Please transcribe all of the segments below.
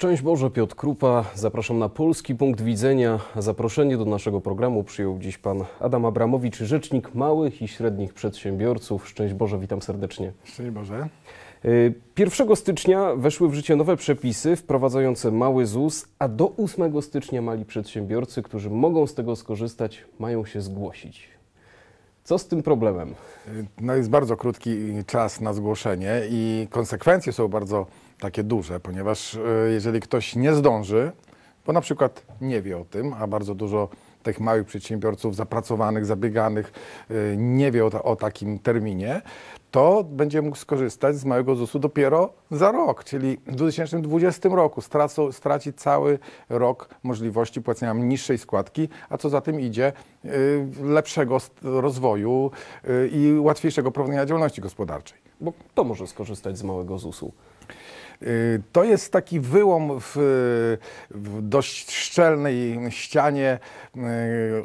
Szczęść Boże, Piotr Krupa. Zapraszam na polski punkt widzenia. Zaproszenie do naszego programu przyjął dziś pan Adam Abramowicz, rzecznik małych i średnich przedsiębiorców. Szczęść Boże, witam serdecznie. Szczęść Boże. 1 y, stycznia weszły w życie nowe przepisy wprowadzające mały ZUS, a do 8 stycznia mali przedsiębiorcy, którzy mogą z tego skorzystać, mają się zgłosić. Co z tym problemem? Y, no jest bardzo krótki czas na zgłoszenie i konsekwencje są bardzo takie duże, ponieważ e, jeżeli ktoś nie zdąży, bo na przykład nie wie o tym, a bardzo dużo tych małych przedsiębiorców zapracowanych, zabieganych e, nie wie o, o, takim terminie, to będzie mógł skorzystać z małego ZUS-u dopiero za rok, czyli w 2020 roku. Stracą, straci cały rok możliwości płacenia niższej składki, a co za tym idzie, e, lepszego rozwoju i łatwiejszego prowadzenia działalności gospodarczej. Bo kto może skorzystać z małego ZUS-u? Y, to jest taki wyłom w, w, dość szczelnej ścianie y,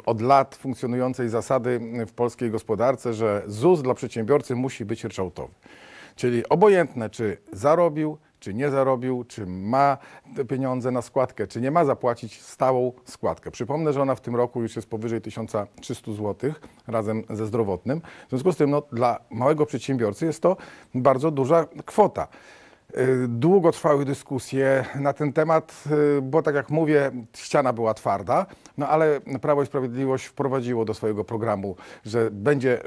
od lat funkcjonującej zasady w polskiej gospodarce, że ZUS dla przedsiębiorcy musi być ryczałtowy. Czyli obojętne, czy zarobił, czy nie zarobił, czy ma pieniądze na składkę, czy nie ma zapłacić stałą składkę. Przypomnę, że ona w tym roku już jest powyżej 1300 zł razem ze zdrowotnym. W związku z tym no, dla małego przedsiębiorcy jest to bardzo duża kwota. Y, Długo trwały dyskusje na ten temat, y, bo tak jak mówię, ściana była twarda, no ale Prawo i Sprawiedliwość wprowadziło do swojego programu, że będzie,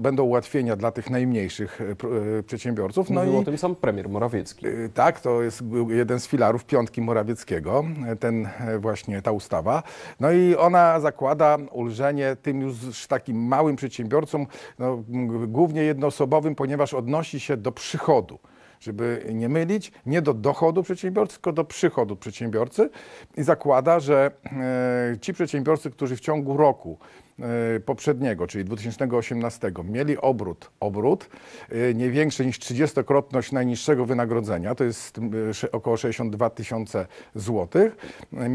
będą ułatwienia dla tych najmniejszych y, przedsiębiorców. No Mówił i, o tym sam premier Morawiecki. Tak, to jest jeden z filarów piątki Morawieckiego, ten właśnie ta ustawa. No i ona zakłada ulżenie tym już takim małym przedsiębiorcom, no, głównie jednoosobowym, ponieważ odnosi się do przychodu żeby nie mylić, nie do dochodu przedsiębiorcy, tylko do przychodu przedsiębiorcy i zakłada, że e, ci przedsiębiorcy, którzy w ciągu roku E, poprzedniego, czyli 2018, mieli obrót, obrót e, nie większy niż 30-krotność najniższego wynagrodzenia, to jest e, około 62 tysiące złotych,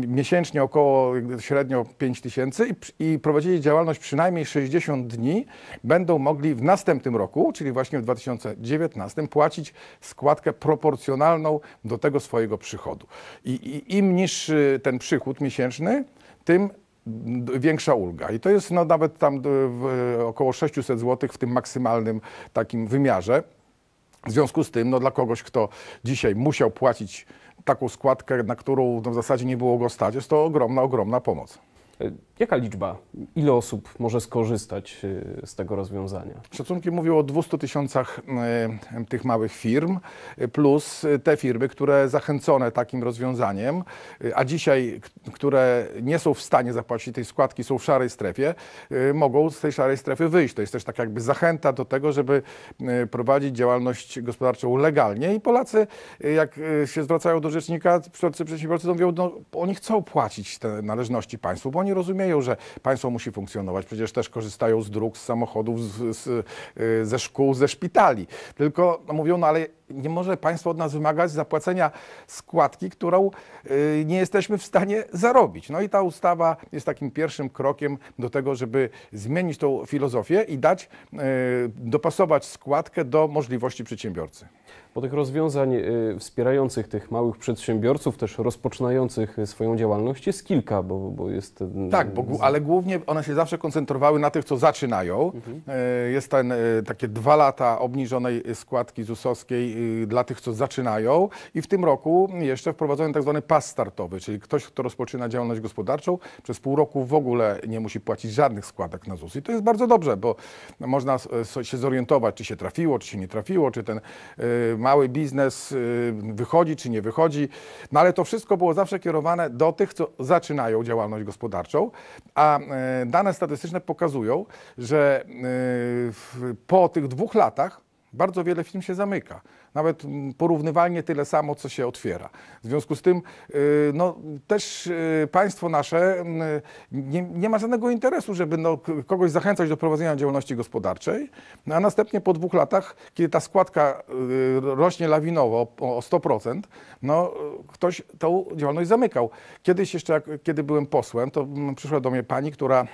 miesięcznie około średnio 5 tysięcy i prowadzili działalność przynajmniej 60 dni, będą mogli w następnym roku, czyli właśnie w 2019, płacić składkę proporcjonalną do tego swojego przychodu. I, i im niższy ten przychód miesięczny, tym większa ulga. I to jest no, nawet tam około 600 zł w tym maksymalnym takim wymiarze. W związku z tym, no, dla kogoś, kto dzisiaj musiał płacić taką składkę, na którą no, w zasadzie nie było go stać, jest to ogromna, ogromna pomoc. E, Jaka liczba, ile osób może skorzystać y, z tego rozwiązania? Szacunki mówią o 200 tysiącach y, tych małych firm, y, plus te firmy, które zachęcone takim rozwiązaniem, a dzisiaj, które nie są w stanie zapłacić tej składki, są w szarej strefie, mogą z tej szarej strefy wyjść. To jest też tak jakby zachęta do tego, żeby prowadzić działalność gospodarczą legalnie i Polacy, jak się zwracają do rzecznika, przedsiębiorcy mówią, no, oni chcą płacić te należności państwu, bo oni rozumieją, rozumieją, że państwo musi funkcjonować. Przecież też korzystają z dróg, z samochodów, z, z, y, ze szkół, ze szpitali. Tylko no, mówią, no ale nie może państwo od nas wymagać zapłacenia składki, którą y, nie jesteśmy w stanie zarobić. No i ta ustawa jest takim pierwszym krokiem do tego, żeby zmienić tą filozofię i dać, y, dopasować składkę do możliwości przedsiębiorcy. Bo tych rozwiązań y, wspierających tych małych przedsiębiorców, też rozpoczynających swoją działalność jest kilka, bo, bo jest... Tak, bo, ale głównie one się zawsze koncentrowały na tych, co zaczynają. Mhm. Jest ten, takie dwa lata obniżonej składki ZUS-owskiej Y, dla tych, co zaczynają i w tym roku jeszcze wprowadzono tak zwany pas startowy, czyli ktoś, kto rozpoczyna działalność gospodarczą, przez pół roku w ogóle nie musi płacić żadnych składek na ZUS. I to jest bardzo dobrze, bo można się zorientować, czy się trafiło, czy się nie trafiło, czy ten y, mały biznes y, wychodzi, czy nie wychodzi. No ale to wszystko było zawsze kierowane do tych, co zaczynają działalność gospodarczą, a e, dane statystyczne pokazują, że e, po tych dwóch latach bardzo wiele firm się zamyka nawet porównywalnie tyle samo, co się otwiera. W związku z tym y, no, też y, państwo nasze nie, nie ma żadnego interesu, żeby no, kogoś zachęcać do prowadzenia działalności gospodarczej, no, a następnie po dwóch latach, kiedy ta składka y, rośnie lawinowo o 100%, no, ktoś tą działalność zamykał. Kiedyś jeszcze, jak, kiedy byłem posłem, to przyszła do mnie pani, która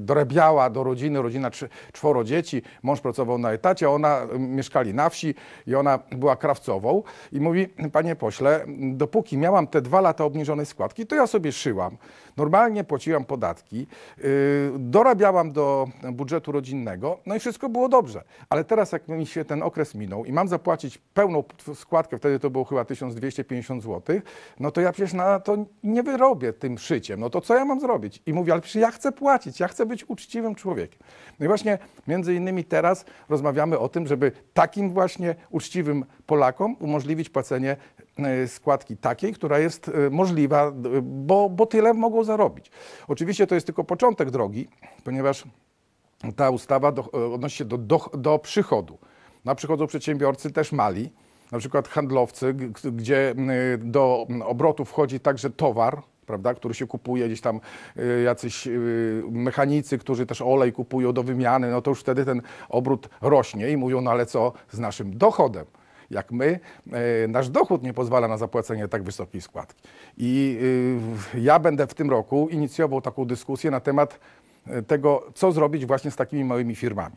dorabiała do rodziny, rodzina czworo dzieci, mąż pracował na etacie, ona mieszkali na wsi i ona była krawcową i mówi, panie pośle, dopóki miałam te dwa lata obniżonej składki, to ja sobie szyłam. Normalnie płaciłam podatki, y, dorabiałam do budżetu rodzinnego, no i wszystko było dobrze. Ale teraz jak mi się ten okres minął i mam zapłacić pełną składkę, wtedy to było chyba 1250 zł, no to ja przecież na to nie wyrobię tym szyciem. No to co ja mam zrobić? I mówię, ale przecież ja chcę płacić, ja chcę być uczciwym człowiekiem. No i właśnie między innymi teraz rozmawiamy o tym, żeby takim właśnie właśnie uczciwym Polakom umożliwić płacenie e, składki takiej, która jest e, możliwa, e, bo, bo tyle mogą zarobić. Oczywiście to jest tylko początek drogi, ponieważ ta ustawa do, odnosi się do, do, do przychodu. Na przychodzą przedsiębiorcy też mali, na przykład handlowcy, gdzie do obrotu wchodzi także towar, prawda, który się kupuje, gdzieś tam y, jacyś y, mechanicy, którzy też olej kupują do wymiany, no to już wtedy ten obrót rośnie i mówią, no ale co z naszym dochodem? jak my, y, nasz dochód nie pozwala na zapłacenie tak wysokiej składki. I ja będę w tym roku inicjował taką dyskusję na temat tego, co zrobić właśnie z takimi małymi firmami.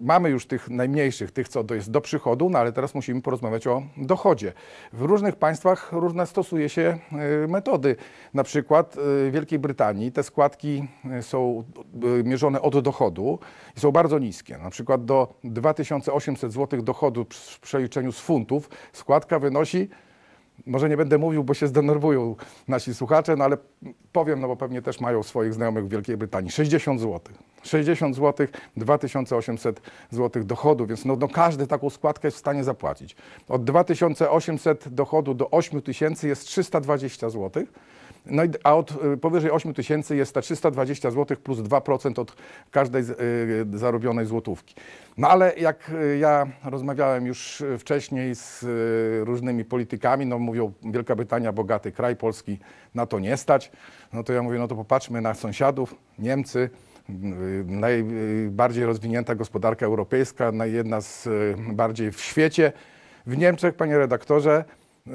Mamy już tych najmniejszych, tych, co jest do przychodu, no ale teraz musimy porozmawiać o dochodzie. W różnych państwach różne stosuje się y, metody. Na przykład y, w Wielkiej Brytanii te składki y, są mierzone od dochodu i są bardzo niskie. Na przykład do 2800 zł dochodu w przeliczeniu z funtów składka wynosi może nie będę mówił, bo się zdenerwują nasi słuchacze, no ale powiem, no bo pewnie też mają swoich znajomych w Wielkiej Brytanii. 60 zł. 60 zł, 2800 zł dochodu, więc no, no każdy taką składkę jest w stanie zapłacić. Od 2800 dochodu do 8000 jest 320 złotych. No i, a od y, powyżej 8 tysięcy jest ta 320 zł plus 2% od każdej y, y, zarobionej złotówki. No ale jak ja rozmawiałem już wcześniej z różnymi politykami, no mówią Wielka Brytania bogaty kraj, Polski na to nie stać. No to ja mówię, no to popatrzmy na sąsiadów, Niemcy, najbardziej rozwinięta gospodarka europejska, jedna z bardziej w świecie. W Niemczech, panie redaktorze, Y,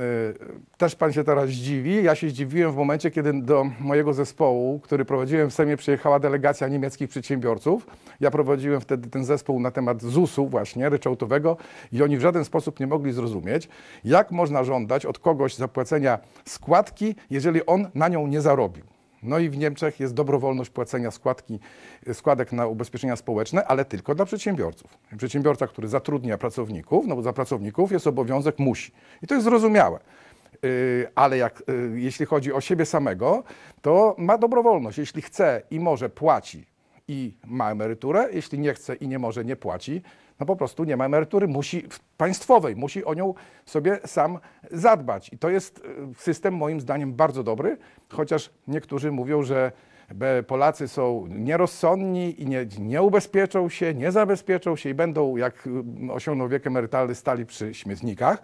też pan się teraz zdziwi. Ja się zdziwiłem w momencie, kiedy do mojego zespołu, który prowadziłem w Semie, przyjechała delegacja niemieckich przedsiębiorców. Ja prowadziłem wtedy ten zespół na temat ZUS-u właśnie, ryczałtowego i oni w żaden sposób nie mogli zrozumieć, jak można żądać od kogoś zapłacenia składki, jeżeli on na nią nie zarobił. No i w Niemczech jest dobrowolność płacenia składki, składek na ubezpieczenia społeczne, ale tylko dla przedsiębiorców. Przedsiębiorca, który zatrudnia pracowników, no bo za pracowników jest obowiązek musi. I to jest zrozumiałe y, ale jak, y, jeśli chodzi o siebie samego, to ma dobrowolność. Jeśli chce i może, płaci i ma emeryturę, jeśli nie chce i nie może, nie płaci no po prostu nie ma emerytury musi, państwowej, musi o nią sobie sam zadbać. I to jest y, system moim zdaniem bardzo dobry, chociaż niektórzy mówią, że Polacy są nierozsądni i nie, nie ubezpieczą się, nie zabezpieczą się i będą, jak y, osiągną wiek emerytalny, stali przy śmietnikach.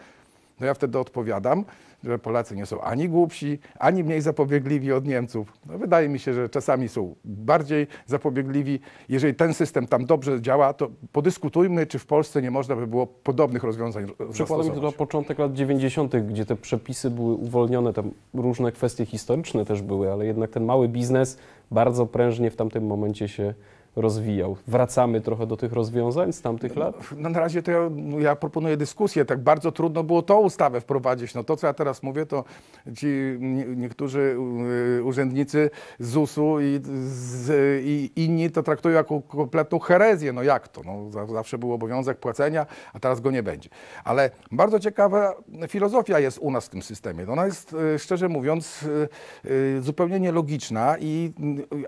No ja wtedy odpowiadam, że Polacy nie są ani głupsi, ani mniej zapobiegliwi od Niemców. No wydaje mi się, że czasami są bardziej zapobiegliwi. Jeżeli ten system tam dobrze działa, to podyskutujmy, czy w Polsce nie można by było podobnych rozwiązań Przykładem to na początek lat 90., gdzie te przepisy były uwolnione, tam różne kwestie historyczne też były, ale jednak ten mały biznes bardzo prężnie w tamtym momencie się rozwijał. Wracamy trochę do tych rozwiązań z tamtych lat? No, na razie to ja, no, ja, proponuję dyskusję. Tak bardzo trudno było tą ustawę wprowadzić. No to, co ja teraz mówię, to ci niektórzy y, urzędnicy ZUS-u i, z, i inni to traktują jako kompletną herezję. No jak to? No, zawsze był obowiązek płacenia, a teraz go nie będzie. Ale bardzo ciekawa filozofia jest u nas w tym systemie. Ona jest, y, szczerze mówiąc, y, zupełnie nielogiczna i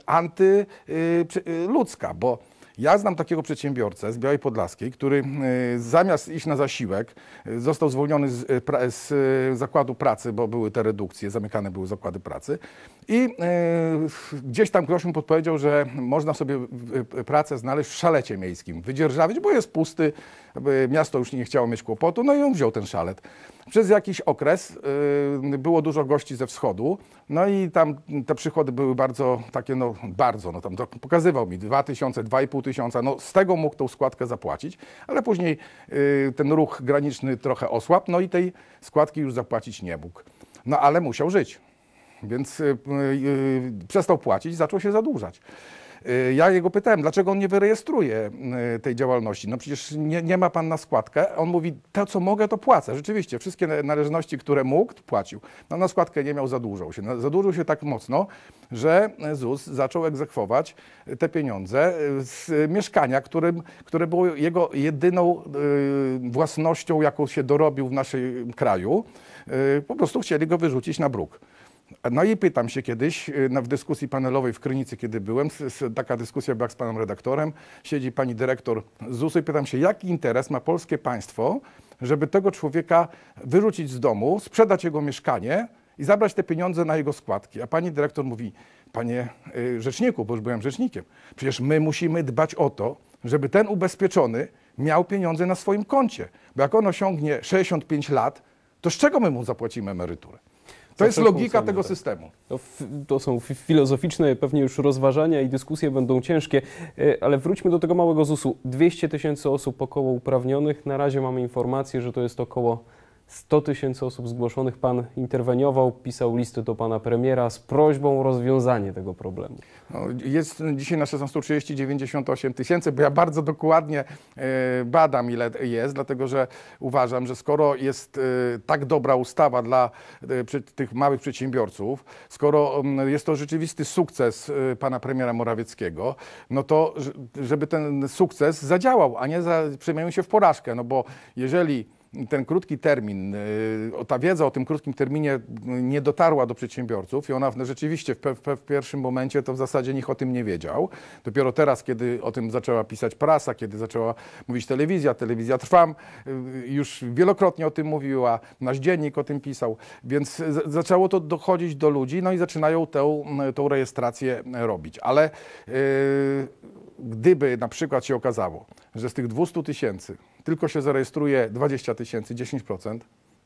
antyludzka ludzka, bo ja znam takiego przedsiębiorcę z Białej Podlaskiej, który y, zamiast iść na zasiłek, y, został zwolniony z, y, z zakładu pracy, bo były te redukcje, zamykane były zakłady pracy. I gdzieś tam ktoś mu podpowiedział, że można sobie pracę znaleźć w szalecie miejskim, wydzierżawić, bo jest pusty, miasto już nie chciało mieć kłopotu, no i on wziął ten szalet. Przez jakiś okres y, było dużo gości ze wschodu, no i tam te przychody były bardzo takie, no bardzo, no tam pokazywał mi 2000, tysiąca, no z tego mógł tą składkę zapłacić, ale później y, ten ruch graniczny trochę osłabł, no i tej składki już zapłacić nie mógł. No ale musiał żyć, więc y, przestał płacić, zaczął się zadłużać. Y, ja jego pytałem, dlaczego on nie wyrejestruje y, tej działalności? No przecież nie, nie ma pan na składkę. On mówi, to co mogę, to płacę. Rzeczywiście, wszystkie należności, które mógł, płacił. No na składkę nie miał, zadłużał się. No, zadłużył się tak mocno, że ZUS zaczął egzekwować te pieniądze y, z mieszkania, którym, które było jego jedyną własnością, jaką się dorobił w naszym kraju. Po prostu chcieli go wyrzucić na bruk. No i pytam się kiedyś no, w dyskusji panelowej w Krynicy, kiedy byłem, taka dyskusja była z panem redaktorem, siedzi pani dyrektor ZUS-u i pytam się, jaki interes ma polskie państwo, żeby tego człowieka wyrzucić z domu, sprzedać jego mieszkanie i zabrać te pieniądze na jego składki. A pani dyrektor mówi, panie y, rzeczniku, bo już byłem rzecznikiem, przecież my musimy dbać o to, żeby ten ubezpieczony miał pieniądze na swoim koncie, bo jak on osiągnie 65 lat, to z czego my mu zapłacimy emeryturę? To jest logika tego tak. systemu. To, to, są filozoficzne pewnie już rozważania i dyskusje będą ciężkie, e, ale wróćmy do tego małego ZUS-u. 200 tysięcy osób około uprawnionych. Na razie mamy informację, że to jest około 100 tysięcy osób zgłoszonych. Pan interweniował, pisał listy do pana premiera z prośbą o rozwiązanie tego problemu. No, jest dzisiaj na 1630 98 tysięcy, bo ja bardzo dokładnie e, badam, ile jest, dlatego że uważam, że skoro jest e, tak dobra ustawa dla e, tych małych przedsiębiorców, skoro mm, jest to rzeczywisty sukces pana premiera Morawieckiego, no to żeby ten sukces zadziałał, a nie za, przemienił się w porażkę, no bo jeżeli ten krótki termin, y, ta wiedza o tym krótkim terminie nie dotarła do przedsiębiorców i ona rzeczywiście w, pierwszym momencie to w zasadzie nikt o tym nie wiedział. Dopiero teraz, kiedy o tym zaczęła pisać prasa, kiedy zaczęła mówić telewizja, telewizja Trwam y, y, już wielokrotnie o tym mówiła, nasz dziennik o tym pisał, więc zaczęło to dochodzić do ludzi, no i zaczynają tę, tę rejestrację robić. Ale yy, gdyby na przykład się okazało, że z tych 200 tysięcy tylko się zarejestruje 20 tysięcy, 10%,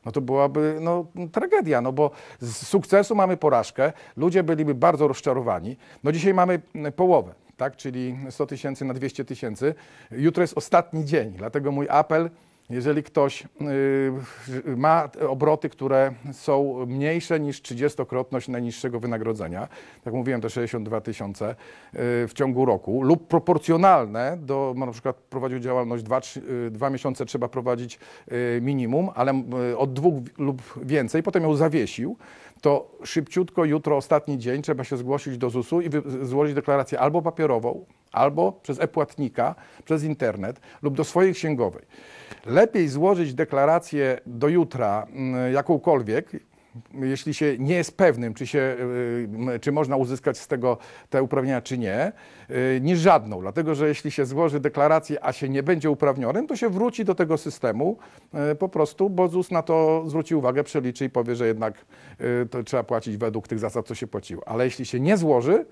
no to byłaby no, tragedia, no bo z sukcesu mamy porażkę, ludzie byliby bardzo rozczarowani. No dzisiaj mamy połowę, tak, czyli 100 tysięcy na 200 tysięcy. Jutro jest ostatni dzień, dlatego mój apel jeżeli ktoś y, y, ma obroty, które są mniejsze niż 30-krotność najniższego wynagrodzenia, jak mówiłem, te 62 tysiące y, w ciągu roku, lub proporcjonalne do, no, na przykład prowadził działalność dwa miesiące trzeba prowadzić minimum, ale od dwóch lub więcej, potem ją zawiesił, to szybciutko jutro, ostatni dzień, trzeba się zgłosić do ZUS-u i złożyć deklarację albo papierową, albo przez e-płatnika, przez internet lub do swojej księgowej. Lepiej złożyć deklarację do jutra mm, jakąkolwiek, jeśli się nie jest pewnym, czy, się, y, y, czy można uzyskać z tego te uprawnienia, czy nie, y, niż żadną. Dlatego, że jeśli się złoży deklarację, a się nie będzie uprawnionym, to się wróci do tego systemu po prostu, bo ZUS na to zwróci uwagę, przeliczy i powie, że jednak to trzeba płacić według tych zasad, co się płaciło. Ale jeśli się nie złoży,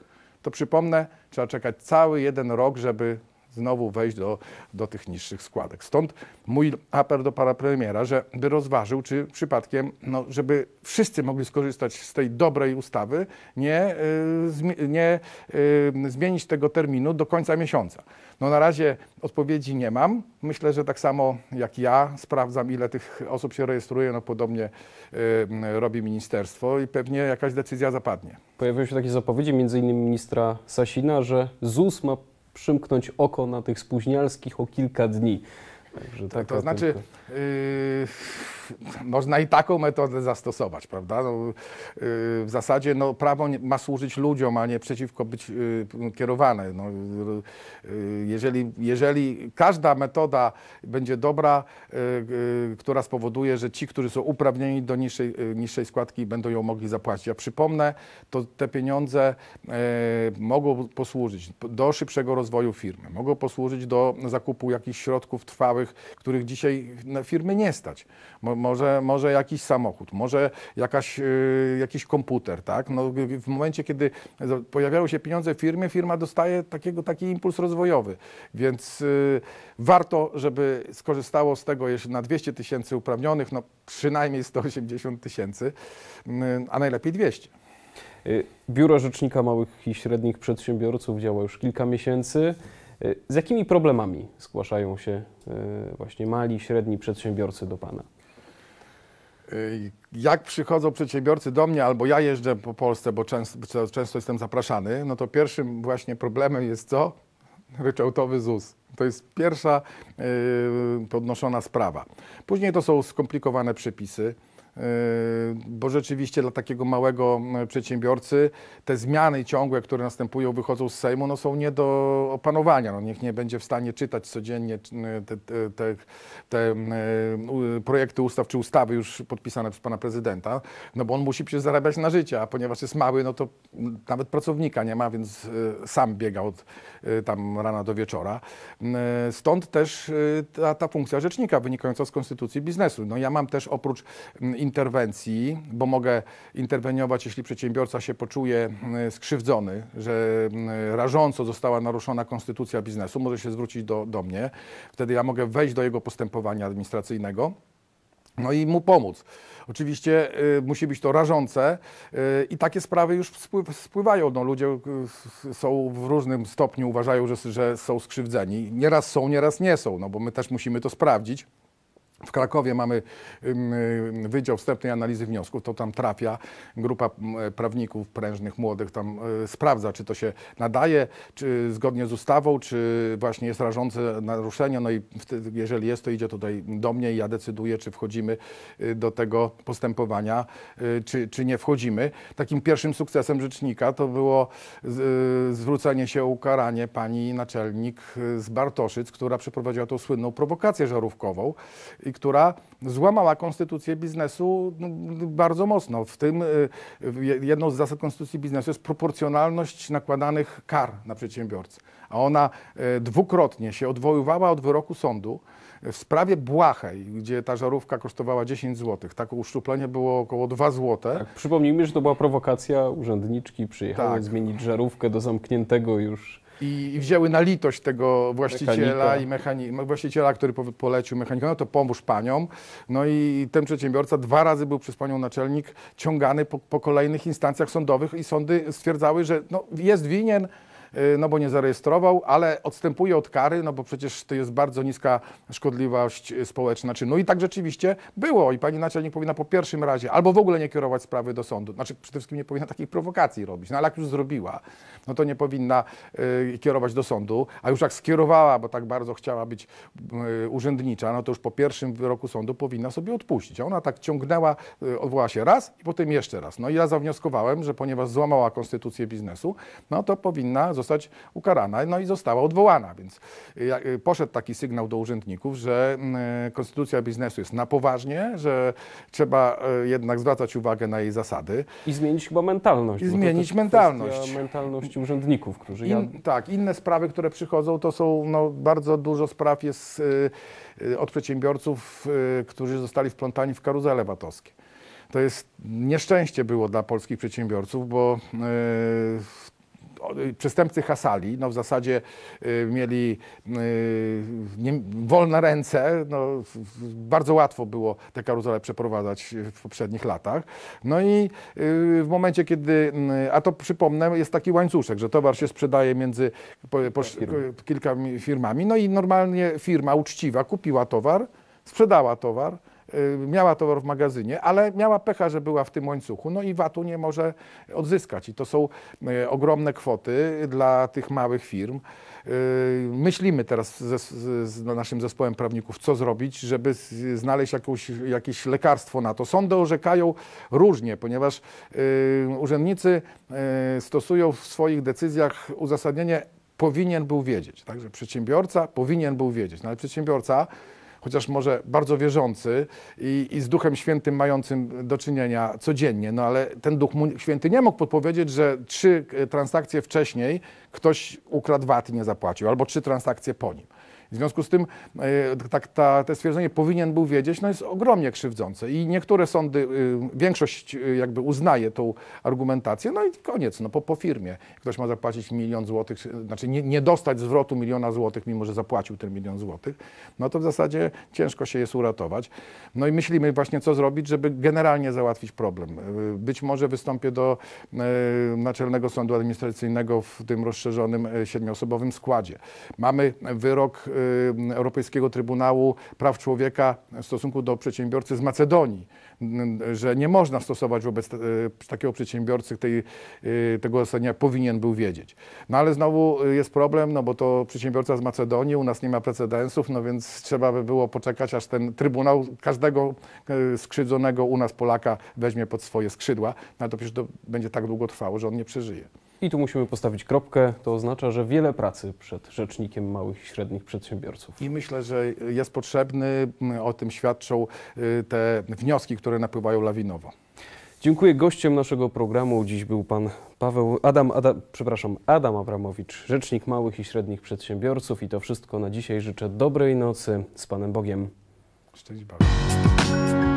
to przypomnę, trzeba czekać cały jeden rok, żeby znowu wejść do, do tych niższych składek. Stąd mój apel do pana premiera, że by rozważył, czy przypadkiem, no, żeby wszyscy mogli skorzystać z tej dobrej ustawy, nie, y, nie y, zmienić tego terminu do końca miesiąca. No na razie odpowiedzi nie mam. Myślę, że tak samo jak ja sprawdzam, ile tych osób się rejestruje, no podobnie y, robi ministerstwo i pewnie jakaś decyzja zapadnie. Pojawiły się takie zapowiedzi, między innymi ministra Sasina, że ZUS ma przymknąć oko na tych spóźnialskich o kilka dni. To, to, znaczy, yy, można i taką metodę zastosować, prawda? No, yy, w zasadzie no, prawo nie, ma służyć ludziom, a nie przeciwko być yy, kierowane. No, y, y, jeżeli, jeżeli każda metoda będzie dobra, y, która spowoduje, że ci, którzy są uprawnieni do niższej, niższej składki, będą ją mogli zapłacić. Ja przypomnę, to te pieniądze mogą posłużyć do szybszego rozwoju firmy, mogą posłużyć do zakupu jakichś środków trwałych, których, których dzisiaj firmy nie stać. Mo, może, może jakiś samochód, może jakaś, yy, jakiś komputer. Tak? No, w momencie, kiedy pojawiają się pieniądze w firmie, firma dostaje takiego, taki impuls rozwojowy. Więc yy, warto, żeby skorzystało z tego jeszcze na 200 tysięcy uprawnionych, no przynajmniej 180 tysięcy, yy, a najlepiej 200. Y, biuro Rzecznika Małych i Średnich Przedsiębiorców działa już kilka miesięcy. Y, z jakimi problemami zgłaszają się y, właśnie mali, średni przedsiębiorcy do Pana? Y, jak przychodzą przedsiębiorcy do mnie, albo ja jeżdżę po Polsce, bo często, często jestem zapraszany, no to pierwszym właśnie problemem jest co? Ryczałtowy ZUS. To jest pierwsza podnoszona sprawa. Później to są skomplikowane przepisy bo rzeczywiście dla takiego małego e, przedsiębiorcy te zmiany ciągłe, które następują, wychodzą z Sejmu, no są nie do opanowania. No niech nie będzie w stanie czytać codziennie e, te, te, te, te e, projekty ustaw czy ustawy już podpisane przez pana prezydenta, no bo on musi przecież zarabiać na życie, a ponieważ jest mały, no to nawet pracownika nie ma, więc sam biega od tam rana do wieczora. Stąd też ta, ta funkcja rzecznika wynikająca z konstytucji biznesu. No ja mam też oprócz interwencji, bo mogę interweniować, jeśli przedsiębiorca się poczuje mm, skrzywdzony, że mm, rażąco została naruszona konstytucja biznesu, może się zwrócić do, do mnie. Wtedy ja mogę wejść do jego postępowania administracyjnego no i mu pomóc. Oczywiście y, musi być to rażące y, i takie sprawy już spływają. No, ludzie y, są w różnym stopniu, uważają, że, że są skrzywdzeni. Nieraz są, nieraz nie są, no bo my też musimy to sprawdzić. W Krakowie mamy y, Wydział Wstępnej Analizy Wniosków, to tam trafia grupa prawników prężnych, młodych, tam y, sprawdza, czy to się nadaje, czy zgodnie z ustawą, czy właśnie jest rażące naruszenie, no i jeżeli jest, to idzie tutaj do mnie i ja decyduję, czy wchodzimy y, do tego postępowania, czy, czy nie wchodzimy. Takim pierwszym sukcesem rzecznika to było zwrócenie się o ukaranie pani naczelnik z Bartoszyc, która przeprowadziła tą słynną prowokację żarówkową i która złamała konstytucję biznesu no, bardzo mocno. W tym y, jedną z zasad konstytucji biznesu jest proporcjonalność nakładanych kar na przedsiębiorcę. A ona y, dwukrotnie się odwoływała od wyroku sądu y, w sprawie Błahej, gdzie ta żarówka kosztowała 10 zł. Takie uszczuplenie było około 2 zł. Tak, przypomnijmy, że to była prowokacja urzędniczki. Przyjechała tak. zmienić żarówkę do zamkniętego już i, i wzięły na litość tego właściciela mechanika. i mechani- właściciela, który po, polecił mechanika, no to pomóż paniom. No i ten przedsiębiorca dwa razy był przez panią naczelnik ciągany po, po kolejnych instancjach sądowych i sądy stwierdzały, że no, jest winien, Y, no bo nie zarejestrował, ale odstępuje od kary, no bo przecież to jest bardzo niska szkodliwość y, społeczna czynu. No I tak rzeczywiście było i pani naczelnik powinna po pierwszym razie albo w ogóle nie kierować sprawy do sądu. Znaczy przede wszystkim nie powinna takiej prowokacji robić, no ale jak już zrobiła, no to nie powinna y, kierować do sądu, a już jak skierowała, bo tak bardzo chciała być y, urzędnicza, no to już po pierwszym wyroku sądu powinna sobie odpuścić. A ona tak ciągnęła, y, odwołała się raz i potem jeszcze raz. No i ja zawnioskowałem, że ponieważ złamała konstytucję biznesu, no to powinna zostać zostać ukarana, no i została odwołana. Więc y, y, poszedł taki sygnał do urzędników, że mm, konstytucja biznesu jest na poważnie, że trzeba y, jednak zwracać uwagę na jej zasady. I zmienić chyba mentalność. I zmienić mentalność. mentalność urzędników, którzy... In, tak, inne sprawy, które przychodzą, to są, no, bardzo dużo spraw jest od przedsiębiorców, którzy zostali wplątani w karuzele VAT-owskie. To jest nieszczęście było dla polskich przedsiębiorców, bo Y, przestępcy Hasali, no w zasadzie y, mieli y, nie, wolne ręce, no, bardzo łatwo było tę karuzelę przeprowadzać w poprzednich latach. No i w momencie, kiedy, a to przypomnę, jest taki łańcuszek, że towar się sprzedaje między po, po, firmami, no i normalnie firma uczciwa kupiła towar, sprzedała towar, Y, miała towar w magazynie, ale miała pecha, że była w tym łańcuchu, no i VAT-u nie może odzyskać. I to są y, ogromne kwoty dla tych małych firm. Y, myślimy teraz ze, z naszym zespołem prawników, co zrobić, żeby znaleźć jakąś, jakieś lekarstwo na to. Sądy orzekają różnie, ponieważ urzędnicy stosują w swoich decyzjach uzasadnienie powinien był wiedzieć, także przedsiębiorca powinien był wiedzieć, no ale przedsiębiorca chociaż może bardzo wierzący i, i, z Duchem Świętym mającym do czynienia codziennie, no ale ten Duch Święty nie mógł podpowiedzieć, że trzy e, transakcje wcześniej ktoś ukradł VAT i nie zapłacił, albo trzy transakcje po nim. W związku z tym e, tak, ta, te stwierdzenie powinien był wiedzieć, no jest ogromnie krzywdzące i niektóre sądy, y, większość y, jakby uznaje tą argumentację, no i koniec, no po, po firmie. Ktoś ma zapłacić milion złotych, znaczy nie, nie dostać zwrotu miliona złotych, mimo że zapłacił ten milion złotych, no to w zasadzie ciężko się jest uratować. No i myślimy właśnie, co zrobić, żeby generalnie załatwić problem. Y, być może wystąpię do Naczelnego Sądu Administracyjnego w tym rozszerzonym siedmiosobowym składzie. Mamy wyrok Y, Europejskiego Trybunału Praw Człowieka w stosunku do przedsiębiorcy z Macedonii, y, że nie można stosować wobec y, takiego przedsiębiorcy tej, tego zasadnienia, powinien był wiedzieć. No ale znowu jest problem, no bo to przedsiębiorca z Macedonii, u nas nie ma precedensów, no więc trzeba by było poczekać, aż ten Trybunał każdego skrzydzonego u nas Polaka weźmie pod swoje skrzydła, no ale to przecież to będzie tak długo trwało, że on nie przeżyje. I tu musimy postawić kropkę. To oznacza, że wiele pracy przed rzecznikiem małych i średnich przedsiębiorców. I myślę, że jest potrzebny. Mm, o tym świadczą y, te wnioski, które napływają lawinowo. Dziękuję. Gościem naszego programu dziś był pan Paweł Adam, przepraszam, Adam Abramowicz, rzecznik małych i średnich przedsiębiorców. I to wszystko na dzisiaj. Życzę dobrej nocy z Panem Bogiem. Szczęść Boże.